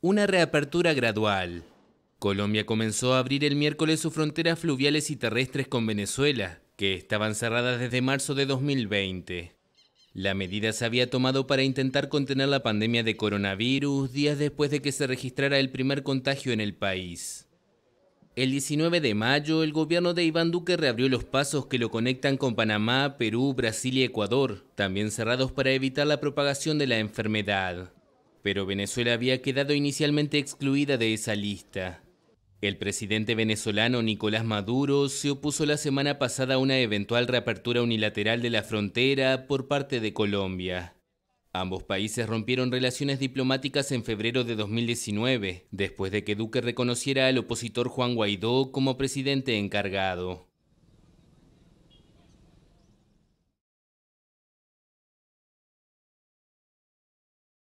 una reapertura gradual. Colombia comenzó a abrir el miércoles sus fronteras fluviales y terrestres con Venezuela, que estaban cerradas desde marzo de 2020. La medida se había tomado para intentar contener la pandemia de coronavirus días después de que se registrara el primer contagio en el país. El 19 de mayo, el gobierno de Iván Duque reabrió los pasos que lo conectan con Panamá, Perú, Brasil y Ecuador, también cerrados para evitar la propagación de la enfermedad pero Venezuela había quedado inicialmente excluida de esa lista. El presidente venezolano Nicolás Maduro se opuso la semana pasada a una eventual reapertura unilateral de la frontera por parte de Colombia. Ambos países rompieron relaciones diplomáticas en febrero de 2019, después de que Duque reconociera al opositor Juan Guaidó como presidente encargado.